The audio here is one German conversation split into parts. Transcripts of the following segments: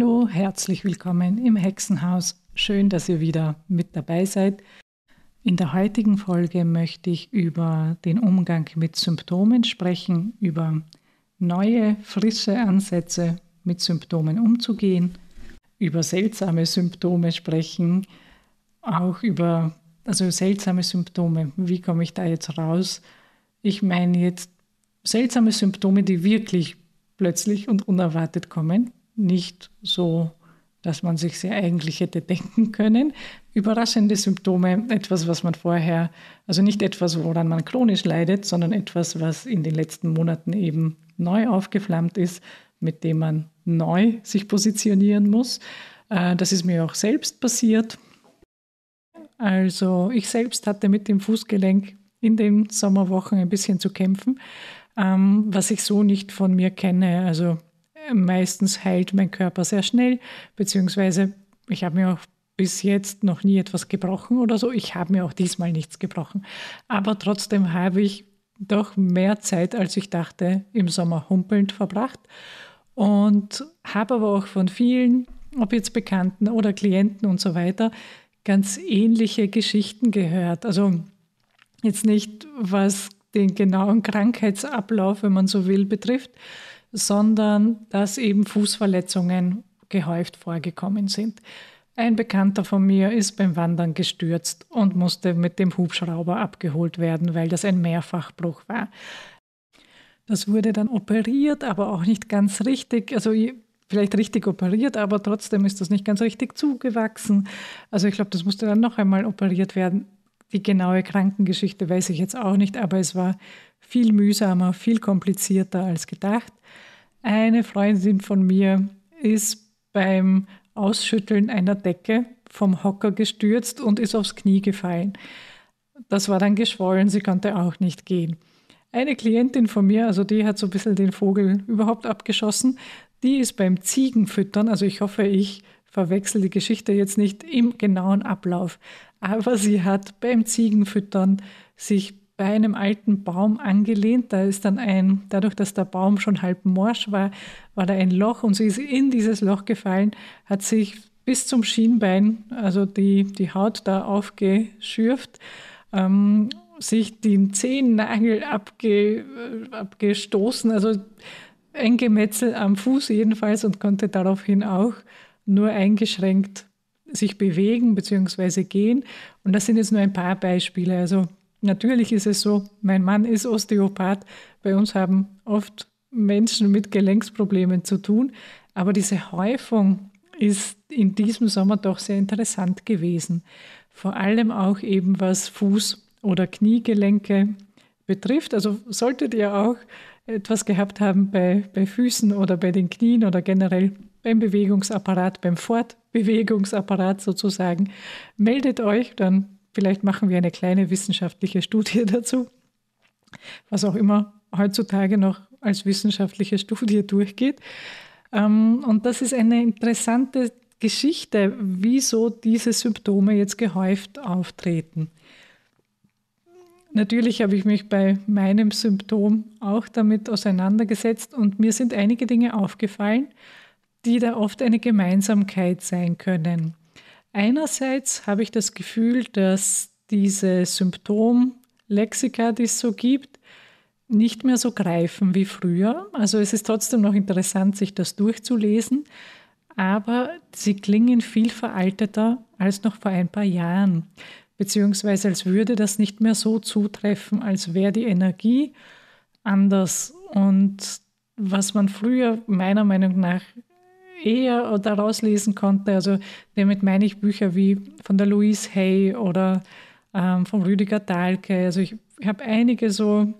Hallo, herzlich willkommen im Hexenhaus. Schön, dass ihr wieder mit dabei seid. In der heutigen Folge möchte ich über den Umgang mit Symptomen sprechen, über neue, frische Ansätze, mit Symptomen umzugehen, über seltsame Symptome sprechen, auch über also seltsame Symptome. Wie komme ich da jetzt raus? Ich meine jetzt seltsame Symptome, die wirklich plötzlich und unerwartet kommen nicht so, dass man sich sie eigentlich hätte denken können. Überraschende Symptome, etwas, was man vorher, also nicht etwas, woran man chronisch leidet, sondern etwas, was in den letzten Monaten eben neu aufgeflammt ist, mit dem man neu sich positionieren muss. Äh, das ist mir auch selbst passiert. Also ich selbst hatte mit dem Fußgelenk in den Sommerwochen ein bisschen zu kämpfen, ähm, was ich so nicht von mir kenne. Also meistens heilt mein Körper sehr schnell, beziehungsweise ich habe mir auch bis jetzt noch nie etwas gebrochen oder so. Ich habe mir auch diesmal nichts gebrochen. Aber trotzdem habe ich doch mehr Zeit, als ich dachte, im Sommer humpelnd verbracht. Und habe aber auch von vielen, ob jetzt Bekannten oder Klienten und so weiter, ganz ähnliche Geschichten gehört. Also jetzt nicht, was den genauen Krankheitsablauf, wenn man so will, betrifft, sondern dass eben Fußverletzungen gehäuft vorgekommen sind. Ein Bekannter von mir ist beim Wandern gestürzt und musste mit dem Hubschrauber abgeholt werden, weil das ein Mehrfachbruch war. Das wurde dann operiert, aber auch nicht ganz richtig. Also vielleicht richtig operiert, aber trotzdem ist das nicht ganz richtig zugewachsen. Also ich glaube, das musste dann noch einmal operiert werden. Die genaue Krankengeschichte weiß ich jetzt auch nicht, aber es war viel mühsamer, viel komplizierter als gedacht. Eine Freundin von mir ist beim Ausschütteln einer Decke vom Hocker gestürzt und ist aufs Knie gefallen. Das war dann geschwollen, sie konnte auch nicht gehen. Eine Klientin von mir, also die hat so ein bisschen den Vogel überhaupt abgeschossen, die ist beim Ziegenfüttern, also ich hoffe, ich verwechsel die Geschichte jetzt nicht im genauen Ablauf, aber sie hat beim Ziegenfüttern sich bei einem alten Baum angelehnt. Da ist dann ein, dadurch, dass der Baum schon halb morsch war, war da ein Loch und sie ist in dieses Loch gefallen, hat sich bis zum Schienbein, also die, die Haut da aufgeschürft, ähm, sich den Zehennagel abge, abgestoßen, also ein Gemetzel am Fuß jedenfalls und konnte daraufhin auch nur eingeschränkt sich bewegen bzw. gehen. Und das sind jetzt nur ein paar Beispiele. Also Natürlich ist es so, mein Mann ist Osteopath. Bei uns haben oft Menschen mit Gelenksproblemen zu tun. Aber diese Häufung ist in diesem Sommer doch sehr interessant gewesen. Vor allem auch eben was Fuß- oder Kniegelenke betrifft. Also solltet ihr auch etwas gehabt haben bei, bei Füßen oder bei den Knien oder generell beim Bewegungsapparat, beim Fortbewegungsapparat sozusagen, meldet euch, dann Vielleicht machen wir eine kleine wissenschaftliche Studie dazu, was auch immer heutzutage noch als wissenschaftliche Studie durchgeht. Ähm, und das ist eine interessante Geschichte, wieso diese Symptome jetzt gehäuft auftreten. Natürlich habe ich mich bei meinem Symptom auch damit auseinandergesetzt und mir sind einige Dinge aufgefallen, die da oft eine Gemeinsamkeit sein können. Einerseits habe ich das Gefühl, dass diese Symptomlexika, die es so gibt, nicht mehr so greifen wie früher. Also es ist trotzdem noch interessant, sich das durchzulesen, aber sie klingen viel veralteter als noch vor ein paar Jahren, beziehungsweise als würde das nicht mehr so zutreffen, als wäre die Energie anders und was man früher meiner Meinung nach eher daraus lesen konnte. Also damit meine ich Bücher wie von der Louise Hay oder ähm, von Rüdiger Dahlke. Also ich habe einige so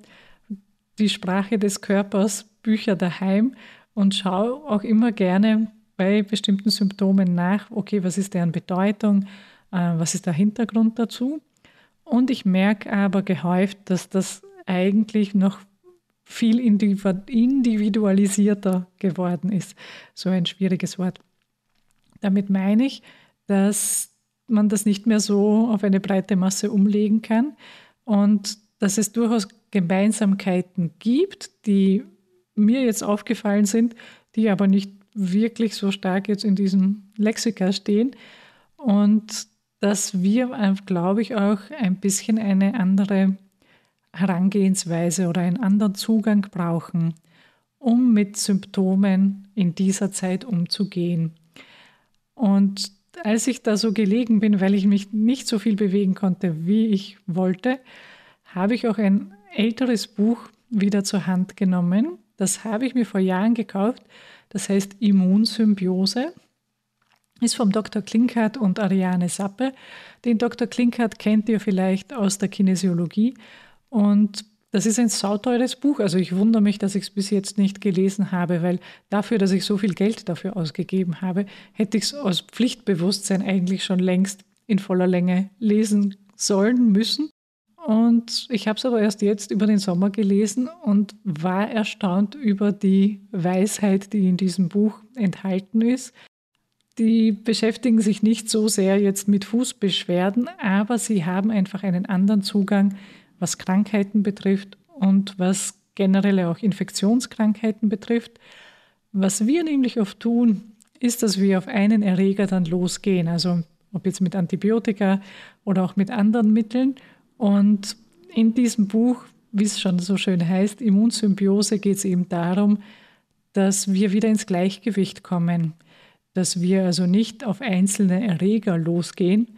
die Sprache des Körpers Bücher daheim und schaue auch immer gerne bei bestimmten Symptomen nach, okay, was ist deren Bedeutung, äh, was ist der Hintergrund dazu. Und ich merke aber gehäuft, dass das eigentlich noch viel individualisierter geworden ist. So ein schwieriges Wort. Damit meine ich, dass man das nicht mehr so auf eine breite Masse umlegen kann und dass es durchaus Gemeinsamkeiten gibt, die mir jetzt aufgefallen sind, die aber nicht wirklich so stark jetzt in diesem Lexika stehen und dass wir, glaube ich, auch ein bisschen eine andere Herangehensweise oder einen anderen Zugang brauchen, um mit Symptomen in dieser Zeit umzugehen. Und als ich da so gelegen bin, weil ich mich nicht so viel bewegen konnte, wie ich wollte, habe ich auch ein älteres Buch wieder zur Hand genommen. Das habe ich mir vor Jahren gekauft. Das heißt Immunsymbiose. Ist vom Dr. Klinkert und Ariane Sappe. Den Dr. Klinkert kennt ihr vielleicht aus der Kinesiologie und das ist ein sauteures Buch. Also ich wundere mich, dass ich es bis jetzt nicht gelesen habe, weil dafür, dass ich so viel Geld dafür ausgegeben habe, hätte ich es aus Pflichtbewusstsein eigentlich schon längst in voller Länge lesen sollen müssen. Und ich habe es aber erst jetzt über den Sommer gelesen und war erstaunt über die Weisheit, die in diesem Buch enthalten ist. Die beschäftigen sich nicht so sehr jetzt mit Fußbeschwerden, aber sie haben einfach einen anderen Zugang was Krankheiten betrifft und was generell auch Infektionskrankheiten betrifft. Was wir nämlich oft tun, ist, dass wir auf einen Erreger dann losgehen, also ob jetzt mit Antibiotika oder auch mit anderen Mitteln. Und in diesem Buch, wie es schon so schön heißt, Immunsymbiose, geht es eben darum, dass wir wieder ins Gleichgewicht kommen, dass wir also nicht auf einzelne Erreger losgehen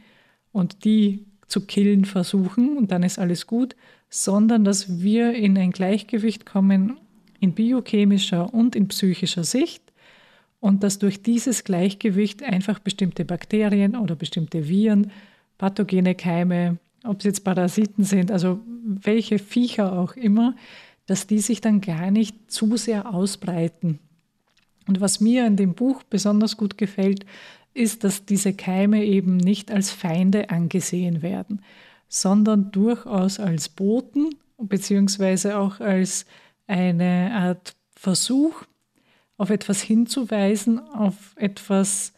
und die zu killen versuchen und dann ist alles gut, sondern dass wir in ein Gleichgewicht kommen in biochemischer und in psychischer Sicht und dass durch dieses Gleichgewicht einfach bestimmte Bakterien oder bestimmte Viren, pathogene Keime, ob es jetzt Parasiten sind, also welche Viecher auch immer, dass die sich dann gar nicht zu sehr ausbreiten. Und was mir in dem Buch besonders gut gefällt, ist, dass diese Keime eben nicht als Feinde angesehen werden, sondern durchaus als Boten beziehungsweise auch als eine Art Versuch, auf etwas hinzuweisen, auf etwas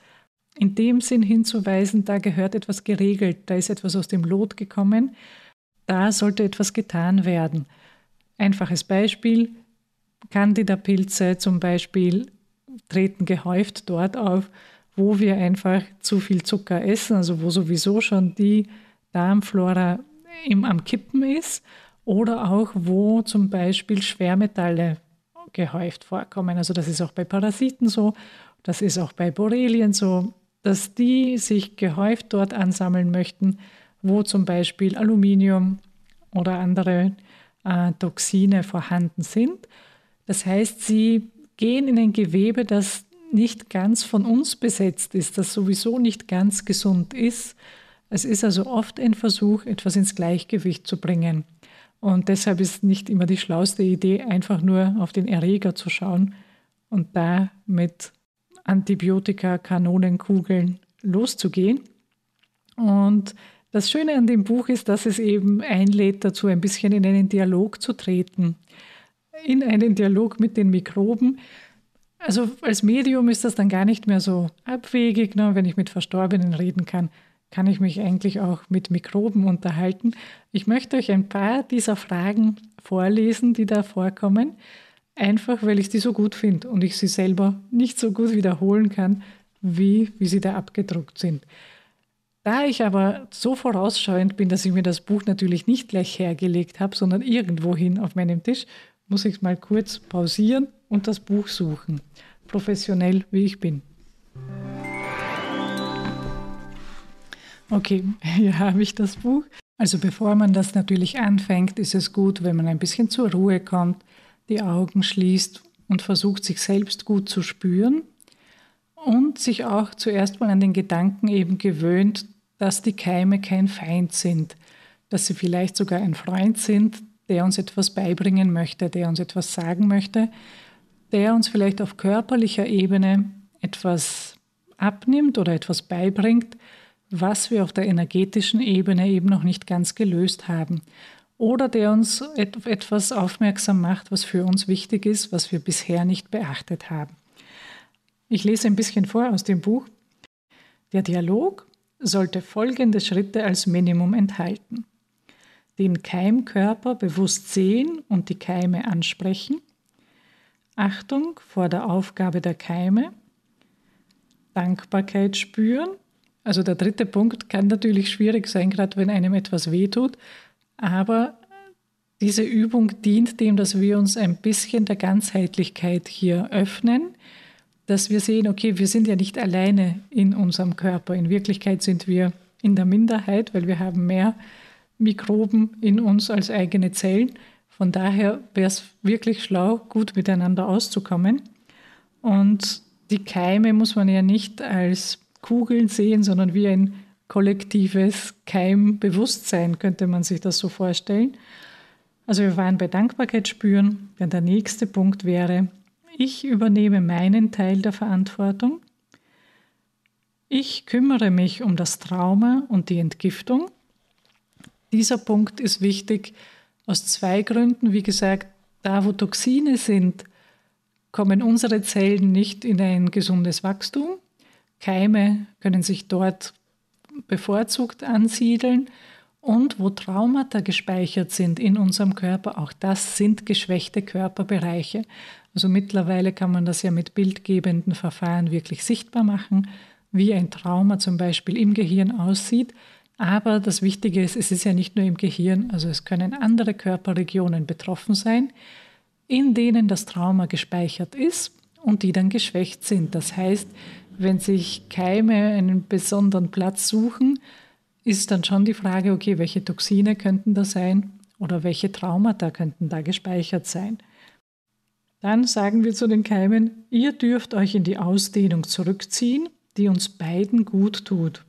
in dem Sinn hinzuweisen, da gehört etwas geregelt, da ist etwas aus dem Lot gekommen, da sollte etwas getan werden. Einfaches Beispiel, Candida-Pilze zum Beispiel treten gehäuft dort auf, wo wir einfach zu viel Zucker essen, also wo sowieso schon die Darmflora im, am Kippen ist oder auch wo zum Beispiel Schwermetalle gehäuft vorkommen. Also das ist auch bei Parasiten so, das ist auch bei Borrelien so, dass die sich gehäuft dort ansammeln möchten, wo zum Beispiel Aluminium oder andere äh, Toxine vorhanden sind. Das heißt, sie gehen in ein Gewebe, das nicht ganz von uns besetzt ist, das sowieso nicht ganz gesund ist. Es ist also oft ein Versuch, etwas ins Gleichgewicht zu bringen. Und deshalb ist nicht immer die schlauste Idee, einfach nur auf den Erreger zu schauen und da mit Antibiotika, Kanonenkugeln loszugehen. Und das Schöne an dem Buch ist, dass es eben einlädt dazu, ein bisschen in einen Dialog zu treten. In einen Dialog mit den Mikroben, also als Medium ist das dann gar nicht mehr so abwegig. Ne? Wenn ich mit Verstorbenen reden kann, kann ich mich eigentlich auch mit Mikroben unterhalten. Ich möchte euch ein paar dieser Fragen vorlesen, die da vorkommen, einfach weil ich sie so gut finde und ich sie selber nicht so gut wiederholen kann, wie, wie sie da abgedruckt sind. Da ich aber so vorausschauend bin, dass ich mir das Buch natürlich nicht gleich hergelegt habe, sondern irgendwohin auf meinem Tisch, muss ich es mal kurz pausieren und das Buch suchen, professionell wie ich bin. Okay, hier habe ich das Buch. Also bevor man das natürlich anfängt, ist es gut, wenn man ein bisschen zur Ruhe kommt, die Augen schließt und versucht, sich selbst gut zu spüren und sich auch zuerst mal an den Gedanken eben gewöhnt, dass die Keime kein Feind sind, dass sie vielleicht sogar ein Freund sind, der uns etwas beibringen möchte, der uns etwas sagen möchte der uns vielleicht auf körperlicher Ebene etwas abnimmt oder etwas beibringt, was wir auf der energetischen Ebene eben noch nicht ganz gelöst haben. Oder der uns etwas aufmerksam macht, was für uns wichtig ist, was wir bisher nicht beachtet haben. Ich lese ein bisschen vor aus dem Buch. Der Dialog sollte folgende Schritte als Minimum enthalten. Den Keimkörper bewusst sehen und die Keime ansprechen – Achtung vor der Aufgabe der Keime, Dankbarkeit spüren. Also der dritte Punkt kann natürlich schwierig sein, gerade wenn einem etwas wehtut, aber diese Übung dient dem, dass wir uns ein bisschen der Ganzheitlichkeit hier öffnen, dass wir sehen, okay, wir sind ja nicht alleine in unserem Körper. In Wirklichkeit sind wir in der Minderheit, weil wir haben mehr Mikroben in uns als eigene Zellen. Von daher wäre es wirklich schlau, gut miteinander auszukommen. Und die Keime muss man ja nicht als Kugeln sehen, sondern wie ein kollektives Keimbewusstsein könnte man sich das so vorstellen. Also wir waren bei Dankbarkeit spüren, denn der nächste Punkt wäre, ich übernehme meinen Teil der Verantwortung. Ich kümmere mich um das Trauma und die Entgiftung. Dieser Punkt ist wichtig, aus zwei Gründen, wie gesagt, da wo Toxine sind, kommen unsere Zellen nicht in ein gesundes Wachstum. Keime können sich dort bevorzugt ansiedeln und wo Traumata gespeichert sind in unserem Körper, auch das sind geschwächte Körperbereiche. Also mittlerweile kann man das ja mit bildgebenden Verfahren wirklich sichtbar machen, wie ein Trauma zum Beispiel im Gehirn aussieht. Aber das Wichtige ist, es ist ja nicht nur im Gehirn, also es können andere Körperregionen betroffen sein, in denen das Trauma gespeichert ist und die dann geschwächt sind. Das heißt, wenn sich Keime einen besonderen Platz suchen, ist dann schon die Frage, okay, welche Toxine könnten da sein oder welche Traumata könnten da gespeichert sein. Dann sagen wir zu den Keimen, ihr dürft euch in die Ausdehnung zurückziehen, die uns beiden gut tut.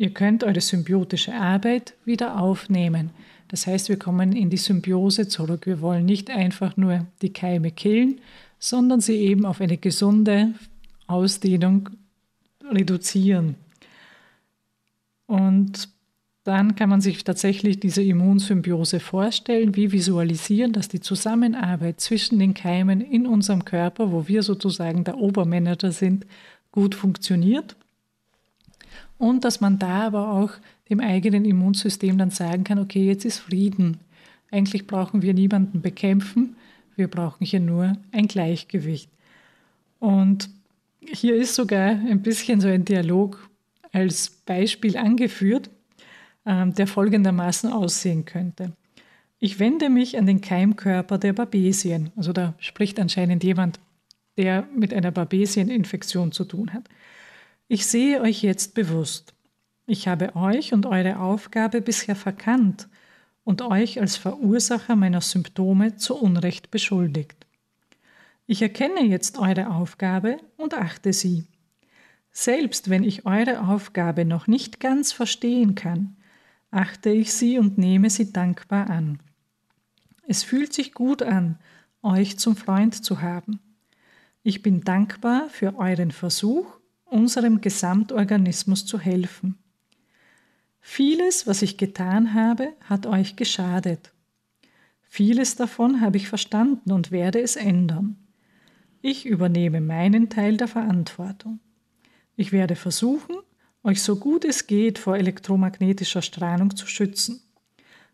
Ihr könnt eure symbiotische Arbeit wieder aufnehmen. Das heißt, wir kommen in die Symbiose zurück. Wir wollen nicht einfach nur die Keime killen, sondern sie eben auf eine gesunde Ausdehnung reduzieren. Und dann kann man sich tatsächlich diese Immunsymbiose vorstellen, wie visualisieren, dass die Zusammenarbeit zwischen den Keimen in unserem Körper, wo wir sozusagen der Obermanager sind, gut funktioniert und dass man da aber auch dem eigenen Immunsystem dann sagen kann, okay, jetzt ist Frieden. Eigentlich brauchen wir niemanden bekämpfen, wir brauchen hier nur ein Gleichgewicht. Und hier ist sogar ein bisschen so ein Dialog als Beispiel angeführt, ähm, der folgendermaßen aussehen könnte. Ich wende mich an den Keimkörper der Babesien. Also da spricht anscheinend jemand, der mit einer Babesieninfektion zu tun hat. Ich sehe euch jetzt bewusst. Ich habe euch und eure Aufgabe bisher verkannt und euch als Verursacher meiner Symptome zu Unrecht beschuldigt. Ich erkenne jetzt eure Aufgabe und achte sie. Selbst wenn ich eure Aufgabe noch nicht ganz verstehen kann, achte ich sie und nehme sie dankbar an. Es fühlt sich gut an, euch zum Freund zu haben. Ich bin dankbar für euren Versuch unserem Gesamtorganismus zu helfen. Vieles, was ich getan habe, hat euch geschadet. Vieles davon habe ich verstanden und werde es ändern. Ich übernehme meinen Teil der Verantwortung. Ich werde versuchen, euch so gut es geht vor elektromagnetischer Strahlung zu schützen.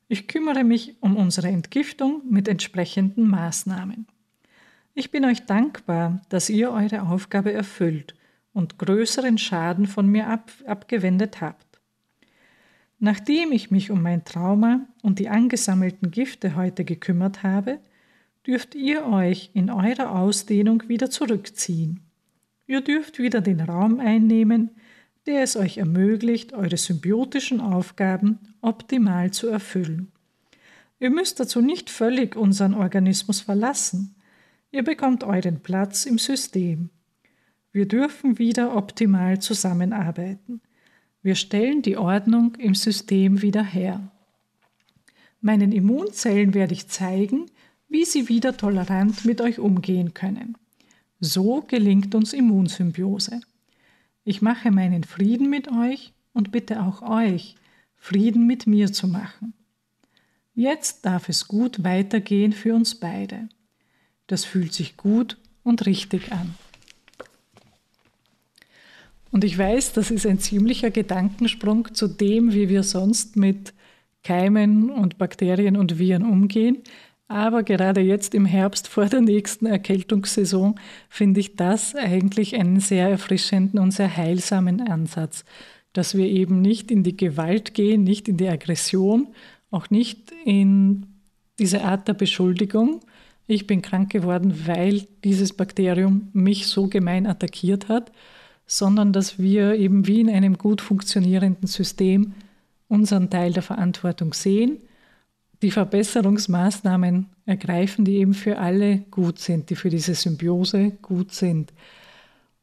Ich kümmere mich um unsere Entgiftung mit entsprechenden Maßnahmen. Ich bin euch dankbar, dass ihr eure Aufgabe erfüllt und größeren Schaden von mir ab, abgewendet habt. Nachdem ich mich um mein Trauma und die angesammelten Gifte heute gekümmert habe, dürft ihr euch in eurer Ausdehnung wieder zurückziehen. Ihr dürft wieder den Raum einnehmen, der es euch ermöglicht, eure symbiotischen Aufgaben optimal zu erfüllen. Ihr müsst dazu nicht völlig unseren Organismus verlassen. Ihr bekommt euren Platz im System. Wir dürfen wieder optimal zusammenarbeiten. Wir stellen die Ordnung im System wieder her. Meinen Immunzellen werde ich zeigen, wie sie wieder tolerant mit euch umgehen können. So gelingt uns Immunsymbiose. Ich mache meinen Frieden mit euch und bitte auch euch, Frieden mit mir zu machen. Jetzt darf es gut weitergehen für uns beide. Das fühlt sich gut und richtig an. Und ich weiß, das ist ein ziemlicher Gedankensprung zu dem, wie wir sonst mit Keimen und Bakterien und Viren umgehen. Aber gerade jetzt im Herbst vor der nächsten Erkältungssaison finde ich das eigentlich einen sehr erfrischenden und sehr heilsamen Ansatz, dass wir eben nicht in die Gewalt gehen, nicht in die Aggression, auch nicht in diese Art der Beschuldigung. Ich bin krank geworden, weil dieses Bakterium mich so gemein attackiert hat, sondern dass wir eben wie in einem gut funktionierenden System unseren Teil der Verantwortung sehen, die Verbesserungsmaßnahmen ergreifen, die eben für alle gut sind, die für diese Symbiose gut sind.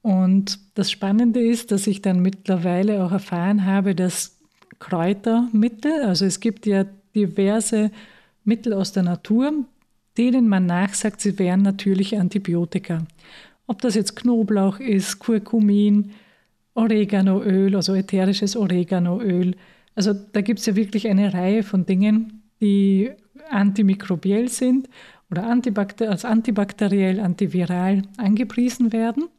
Und das Spannende ist, dass ich dann mittlerweile auch erfahren habe, dass Kräutermittel, also es gibt ja diverse Mittel aus der Natur, denen man nachsagt, sie wären natürlich Antibiotika. Ob das jetzt Knoblauch ist, Kurkumin, Oreganoöl, also ätherisches Oreganoöl. Also da gibt es ja wirklich eine Reihe von Dingen, die antimikrobiell sind oder antibakter als antibakteriell, antiviral angepriesen werden.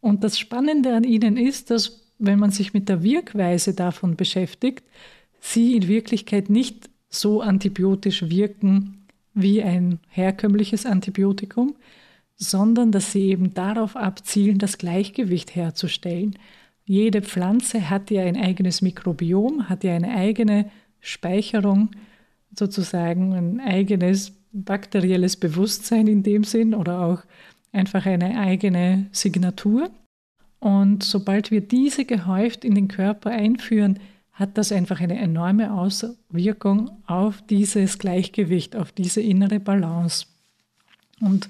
Und das Spannende an ihnen ist, dass wenn man sich mit der Wirkweise davon beschäftigt, sie in Wirklichkeit nicht so antibiotisch wirken wie ein herkömmliches Antibiotikum, sondern dass sie eben darauf abzielen, das Gleichgewicht herzustellen. Jede Pflanze hat ja ein eigenes Mikrobiom, hat ja eine eigene Speicherung, sozusagen ein eigenes bakterielles Bewusstsein in dem Sinn oder auch einfach eine eigene Signatur. Und sobald wir diese gehäuft in den Körper einführen, hat das einfach eine enorme Auswirkung auf dieses Gleichgewicht, auf diese innere Balance. Und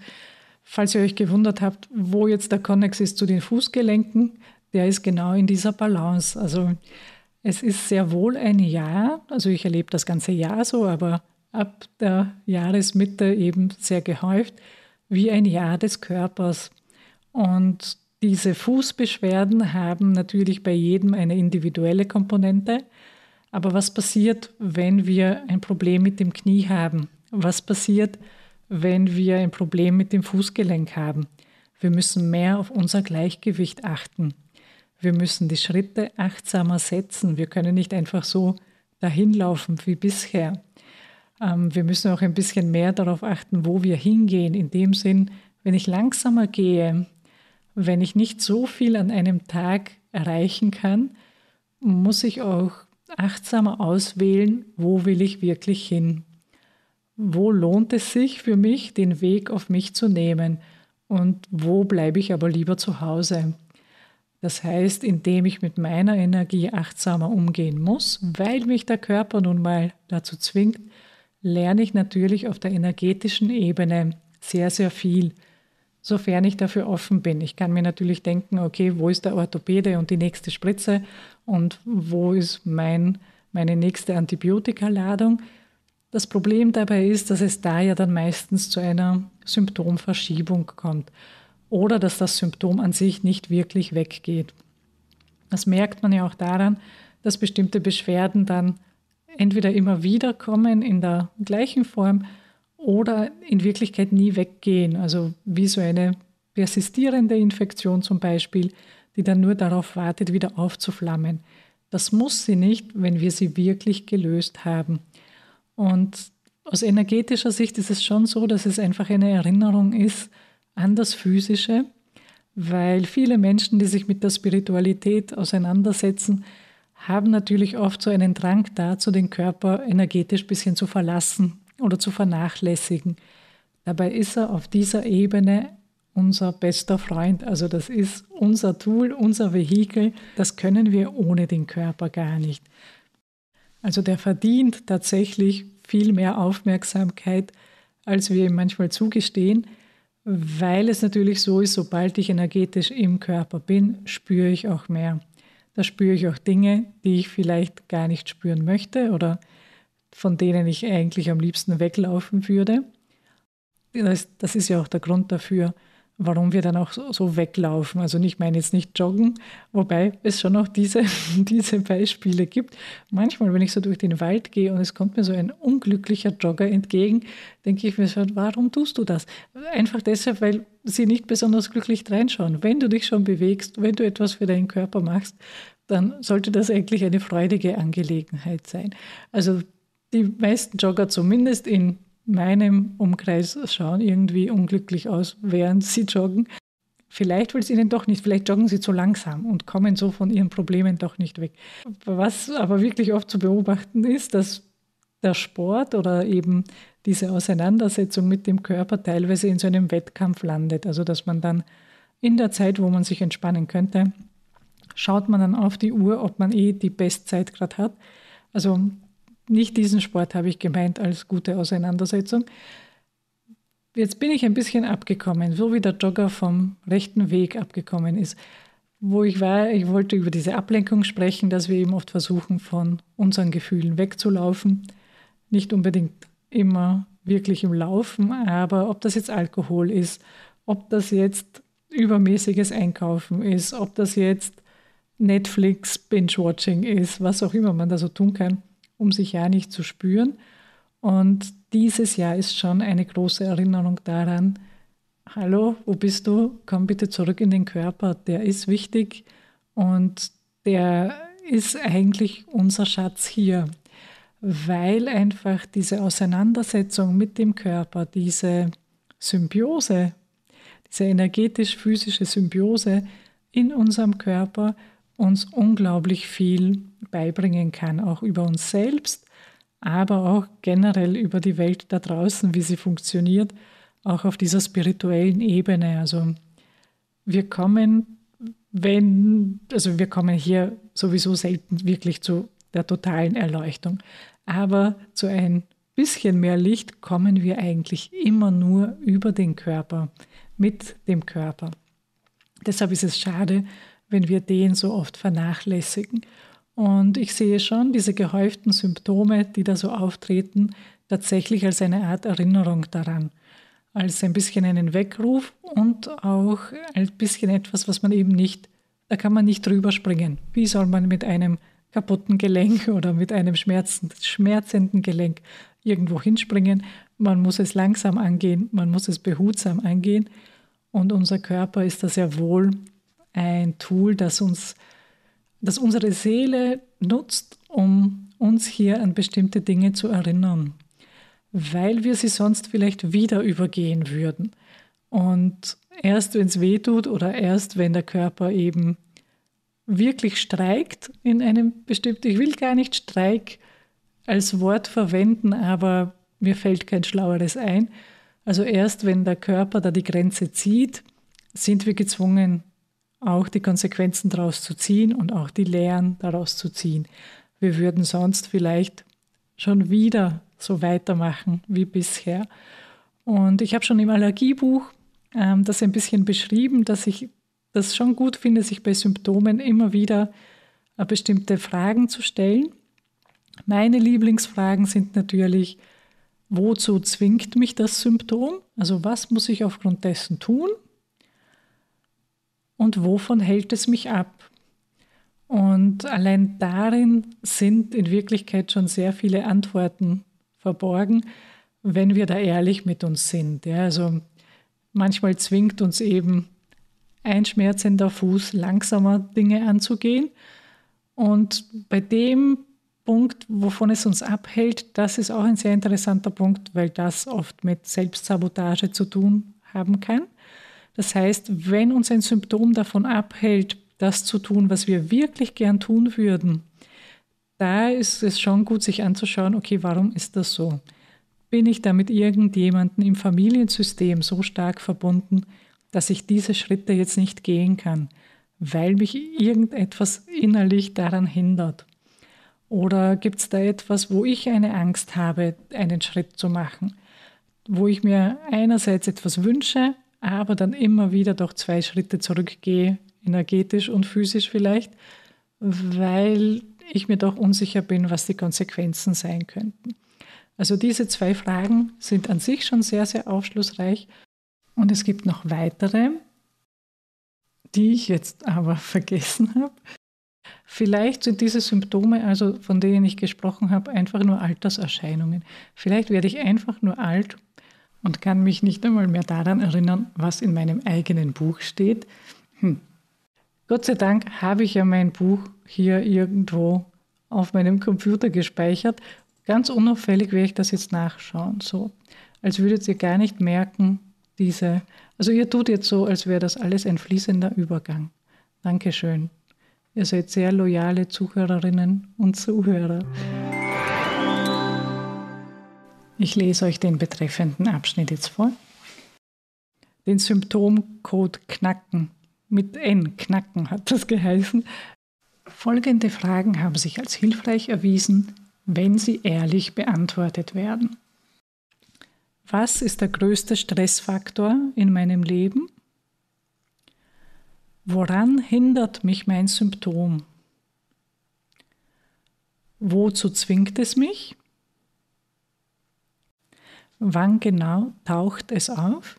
Falls ihr euch gewundert habt, wo jetzt der Konnex ist zu den Fußgelenken, der ist genau in dieser Balance. Also es ist sehr wohl ein Jahr, also ich erlebe das ganze Jahr so, aber ab der Jahresmitte eben sehr gehäuft, wie ein Jahr des Körpers. Und diese Fußbeschwerden haben natürlich bei jedem eine individuelle Komponente. Aber was passiert, wenn wir ein Problem mit dem Knie haben? Was passiert, wenn wenn wir ein Problem mit dem Fußgelenk haben. Wir müssen mehr auf unser Gleichgewicht achten. Wir müssen die Schritte achtsamer setzen. Wir können nicht einfach so dahinlaufen wie bisher. Ähm, wir müssen auch ein bisschen mehr darauf achten, wo wir hingehen. In dem Sinn, wenn ich langsamer gehe, wenn ich nicht so viel an einem Tag erreichen kann, muss ich auch achtsamer auswählen, wo will ich wirklich hin wo lohnt es sich für mich, den Weg auf mich zu nehmen und wo bleibe ich aber lieber zu Hause. Das heißt, indem ich mit meiner Energie achtsamer umgehen muss, weil mich der Körper nun mal dazu zwingt, lerne ich natürlich auf der energetischen Ebene sehr, sehr viel, sofern ich dafür offen bin. Ich kann mir natürlich denken, okay, wo ist der Orthopäde und die nächste Spritze und wo ist mein, meine nächste Antibiotikaladung? ladung das Problem dabei ist, dass es da ja dann meistens zu einer Symptomverschiebung kommt oder dass das Symptom an sich nicht wirklich weggeht. Das merkt man ja auch daran, dass bestimmte Beschwerden dann entweder immer wieder kommen in der gleichen Form oder in Wirklichkeit nie weggehen. Also wie so eine persistierende Infektion zum Beispiel, die dann nur darauf wartet, wieder aufzuflammen. Das muss sie nicht, wenn wir sie wirklich gelöst haben. Und aus energetischer Sicht ist es schon so, dass es einfach eine Erinnerung ist an das Physische, weil viele Menschen, die sich mit der Spiritualität auseinandersetzen, haben natürlich oft so einen Drang dazu, den Körper energetisch ein bisschen zu verlassen oder zu vernachlässigen. Dabei ist er auf dieser Ebene unser bester Freund. Also das ist unser Tool, unser Vehikel. Das können wir ohne den Körper gar nicht. Also der verdient tatsächlich viel mehr Aufmerksamkeit, als wir ihm manchmal zugestehen, weil es natürlich so ist, sobald ich energetisch im Körper bin, spüre ich auch mehr. Da spüre ich auch Dinge, die ich vielleicht gar nicht spüren möchte oder von denen ich eigentlich am liebsten weglaufen würde. Das, ist ja auch der Grund dafür, warum wir dann auch so, so weglaufen. Also ich meine jetzt nicht joggen, wobei es schon auch diese, diese Beispiele gibt. Manchmal, wenn ich so durch den Wald gehe und es kommt mir so ein unglücklicher Jogger entgegen, denke ich mir so, warum tust du das? Einfach deshalb, weil sie nicht besonders glücklich reinschauen. Wenn du dich schon bewegst, wenn du etwas für deinen Körper machst, dann sollte das eigentlich eine freudige Angelegenheit sein. Also die meisten Jogger zumindest in meinem Umkreis schauen irgendwie unglücklich aus, während sie joggen. Vielleicht will es ihnen doch nicht, vielleicht joggen sie zu langsam und kommen so von ihren Problemen doch nicht weg. Was aber wirklich oft zu beobachten ist, dass der Sport oder eben diese Auseinandersetzung mit dem Körper teilweise in so einem Wettkampf landet. Also dass man dann in der Zeit, wo man sich entspannen könnte, schaut man dann auf die Uhr, ob man eh die Bestzeit gerade hat. Also nicht diesen Sport habe ich gemeint als gute Auseinandersetzung. Jetzt bin ich ein bisschen abgekommen, so wie der Jogger vom rechten Weg abgekommen ist. Wo ich war, ich wollte über diese Ablenkung sprechen, dass wir eben oft versuchen, von unseren Gefühlen wegzulaufen. Nicht unbedingt immer wirklich im Laufen, aber ob das jetzt Alkohol ist, ob das jetzt übermäßiges Einkaufen ist, ob das jetzt Netflix, Binge-Watching ist, was auch immer man da so tun kann um sich ja nicht zu spüren. Und dieses Jahr ist schon eine große Erinnerung daran, hallo, wo bist du? Komm bitte zurück in den Körper, der ist wichtig und der ist eigentlich unser Schatz hier, weil einfach diese Auseinandersetzung mit dem Körper, diese Symbiose, diese energetisch-physische Symbiose in unserem Körper uns unglaublich viel beibringen kann, auch über uns selbst, aber auch generell über die Welt da draußen, wie sie funktioniert, auch auf dieser spirituellen Ebene. Also wir kommen, wenn, also wir kommen hier sowieso selten wirklich zu der totalen Erleuchtung, aber zu ein bisschen mehr Licht kommen wir eigentlich immer nur über den Körper, mit dem Körper. Deshalb ist es schade, wenn wir den so oft vernachlässigen und ich sehe schon diese gehäuften Symptome, die da so auftreten, tatsächlich als eine Art Erinnerung daran, als ein bisschen einen Weckruf und auch ein bisschen etwas, was man eben nicht, da kann man nicht drüber springen. Wie soll man mit einem kaputten Gelenk oder mit einem schmerzenden Gelenk irgendwo hinspringen? Man muss es langsam angehen, man muss es behutsam angehen. Und unser Körper ist da sehr wohl ein Tool, das uns das unsere Seele nutzt, um uns hier an bestimmte Dinge zu erinnern, weil wir sie sonst vielleicht wieder übergehen würden. Und erst wenn es weh tut oder erst wenn der Körper eben wirklich streikt in einem bestimmten, ich will gar nicht Streik als Wort verwenden, aber mir fällt kein Schlaueres ein. Also erst wenn der Körper da die Grenze zieht, sind wir gezwungen, auch die Konsequenzen daraus zu ziehen und auch die Lehren daraus zu ziehen. Wir würden sonst vielleicht schon wieder so weitermachen wie bisher. Und ich habe schon im Allergiebuch ähm, das ein bisschen beschrieben, dass ich das schon gut finde, sich bei Symptomen immer wieder äh, bestimmte Fragen zu stellen. Meine Lieblingsfragen sind natürlich, wozu zwingt mich das Symptom? Also was muss ich aufgrund dessen tun? und wovon hält es mich ab? Und allein darin sind in Wirklichkeit schon sehr viele Antworten verborgen, wenn wir da ehrlich mit uns sind. Ja, also manchmal zwingt uns eben ein schmerzender Fuß langsamer Dinge anzugehen. Und bei dem Punkt, wovon es uns abhält, das ist auch ein sehr interessanter Punkt, weil das oft mit Selbstsabotage zu tun haben kann. Das heißt, wenn uns ein Symptom davon abhält, das zu tun, was wir wirklich gern tun würden, da ist es schon gut, sich anzuschauen, okay, warum ist das so? Bin ich damit irgendjemanden im Familiensystem so stark verbunden, dass ich diese Schritte jetzt nicht gehen kann, weil mich irgendetwas innerlich daran hindert? Oder gibt es da etwas, wo ich eine Angst habe, einen Schritt zu machen? Wo ich mir einerseits etwas wünsche, aber dann immer wieder doch zwei Schritte zurückgehe, energetisch und physisch vielleicht, weil ich mir doch unsicher bin, was die Konsequenzen sein könnten. Also diese zwei Fragen sind an sich schon sehr, sehr aufschlussreich. Und es gibt noch weitere, die ich jetzt aber vergessen habe. Vielleicht sind diese Symptome, also von denen ich gesprochen habe, einfach nur Alterserscheinungen. Vielleicht werde ich einfach nur alt und kann mich nicht einmal mehr daran erinnern, was in meinem eigenen Buch steht. Hm. Gott sei Dank habe ich ja mein Buch hier irgendwo auf meinem Computer gespeichert. Ganz unauffällig werde ich das jetzt nachschauen, so als würdet ihr gar nicht merken, diese, also ihr tut jetzt so, als wäre das alles ein fließender Übergang. Dankeschön. Ihr seid sehr loyale Zuhörerinnen und Zuhörer. Ich lese euch den betreffenden Abschnitt jetzt vor. Den Symptomcode Knacken mit N Knacken hat das geheißen. Folgende Fragen haben sich als hilfreich erwiesen, wenn sie ehrlich beantwortet werden. Was ist der größte Stressfaktor in meinem Leben? Woran hindert mich mein Symptom? Wozu zwingt es mich? Wann genau taucht es auf?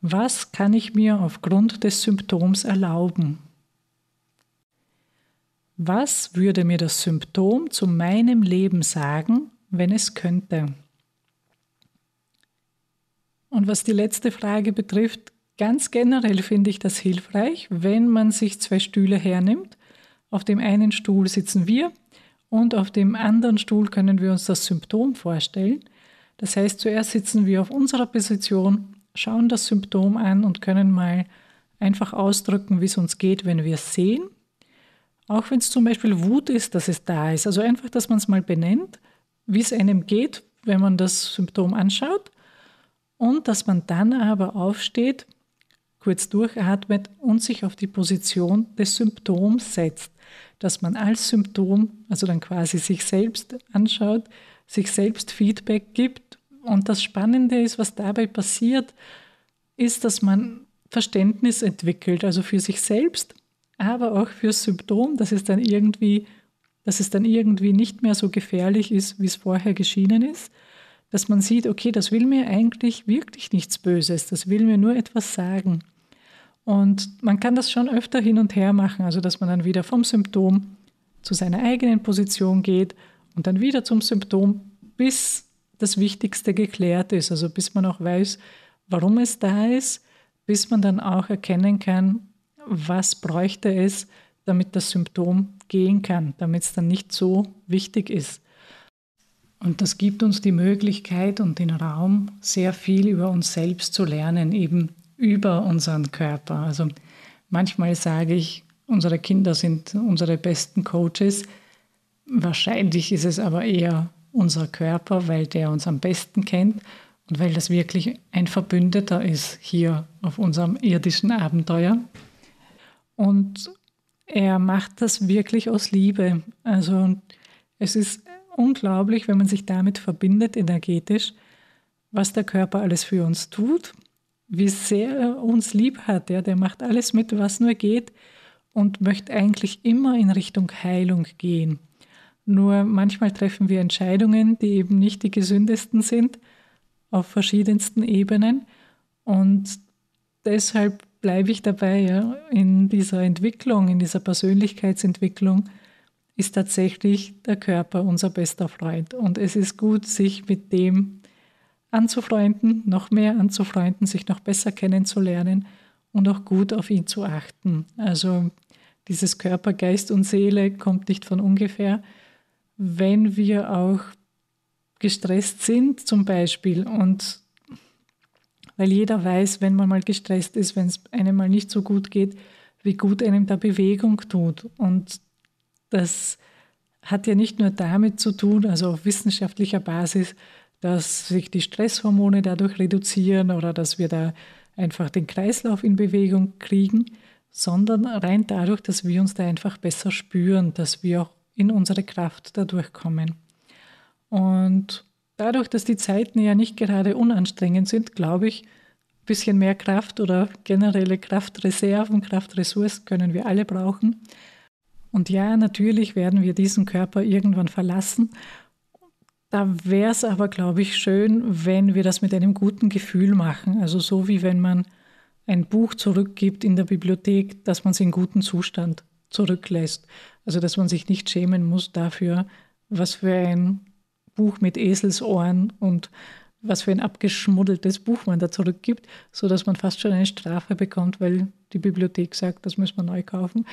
Was kann ich mir aufgrund des Symptoms erlauben? Was würde mir das Symptom zu meinem Leben sagen, wenn es könnte? Und was die letzte Frage betrifft, ganz generell finde ich das hilfreich, wenn man sich zwei Stühle hernimmt. Auf dem einen Stuhl sitzen wir, und auf dem anderen Stuhl können wir uns das Symptom vorstellen. Das heißt, zuerst sitzen wir auf unserer Position, schauen das Symptom an und können mal einfach ausdrücken, wie es uns geht, wenn wir es sehen. Auch wenn es zum Beispiel Wut ist, dass es da ist. Also einfach, dass man es mal benennt, wie es einem geht, wenn man das Symptom anschaut. Und dass man dann aber aufsteht, kurz durchatmet und sich auf die Position des Symptoms setzt dass man als Symptom, also dann quasi sich selbst anschaut, sich selbst Feedback gibt. Und das Spannende ist, was dabei passiert, ist, dass man Verständnis entwickelt, also für sich selbst, aber auch fürs Symptom, dass es dann irgendwie, dass es dann irgendwie nicht mehr so gefährlich ist, wie es vorher geschienen ist. Dass man sieht, okay, das will mir eigentlich wirklich nichts Böses, das will mir nur etwas sagen. Und man kann das schon öfter hin und her machen, also dass man dann wieder vom Symptom zu seiner eigenen Position geht und dann wieder zum Symptom, bis das Wichtigste geklärt ist, also bis man auch weiß, warum es da ist, bis man dann auch erkennen kann, was bräuchte es, damit das Symptom gehen kann, damit es dann nicht so wichtig ist. Und das gibt uns die Möglichkeit und den Raum, sehr viel über uns selbst zu lernen, eben über unseren Körper. Also manchmal sage ich, unsere Kinder sind unsere besten Coaches. Wahrscheinlich ist es aber eher unser Körper, weil der uns am besten kennt und weil das wirklich ein Verbündeter ist hier auf unserem irdischen Abenteuer. Und er macht das wirklich aus Liebe. Also es ist unglaublich, wenn man sich damit verbindet energetisch, was der Körper alles für uns tut wie sehr er uns lieb hat. Ja, der macht alles mit, was nur geht und möchte eigentlich immer in Richtung Heilung gehen. Nur manchmal treffen wir Entscheidungen, die eben nicht die gesündesten sind, auf verschiedensten Ebenen. Und deshalb bleibe ich dabei, ja, in dieser Entwicklung, in dieser Persönlichkeitsentwicklung ist tatsächlich der Körper unser bester Freund. Und es ist gut, sich mit dem anzufreunden, noch mehr anzufreunden, sich noch besser kennenzulernen und auch gut auf ihn zu achten. Also dieses Körper, Geist und Seele kommt nicht von ungefähr. Wenn wir auch gestresst sind zum Beispiel und weil jeder weiß, wenn man mal gestresst ist, wenn es einem mal nicht so gut geht, wie gut einem da Bewegung tut. Und das hat ja nicht nur damit zu tun, also auf wissenschaftlicher Basis, dass sich die Stresshormone dadurch reduzieren oder dass wir da einfach den Kreislauf in Bewegung kriegen, sondern rein dadurch, dass wir uns da einfach besser spüren, dass wir auch in unsere Kraft dadurch kommen. Und dadurch, dass die Zeiten ja nicht gerade unanstrengend sind, glaube ich, ein bisschen mehr Kraft oder generelle Kraftreserven, Kraftressourcen können wir alle brauchen. Und ja, natürlich werden wir diesen Körper irgendwann verlassen da wäre es aber, glaube ich, schön, wenn wir das mit einem guten Gefühl machen. Also so wie wenn man ein Buch zurückgibt in der Bibliothek, dass man es in gutem Zustand zurücklässt. Also dass man sich nicht schämen muss dafür, was für ein Buch mit Eselsohren und was für ein abgeschmuddeltes Buch man da zurückgibt, sodass man fast schon eine Strafe bekommt, weil die Bibliothek sagt, das müssen wir neu kaufen.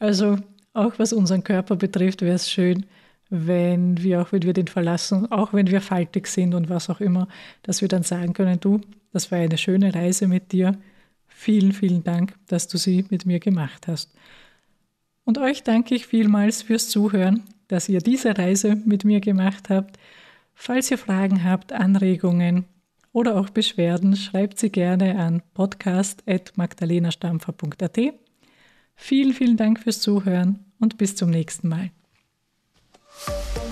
Also auch was unseren Körper betrifft, wäre es schön, wenn wir, auch wenn wir den verlassen, auch wenn wir faltig sind und was auch immer, dass wir dann sagen können, du, das war eine schöne Reise mit dir. Vielen, vielen Dank, dass du sie mit mir gemacht hast. Und euch danke ich vielmals fürs Zuhören, dass ihr diese Reise mit mir gemacht habt. Falls ihr Fragen habt, Anregungen oder auch Beschwerden, schreibt sie gerne an podcast.magdalenastampfer.at. Vielen, vielen Dank fürs Zuhören und bis zum nächsten Mal. Bye.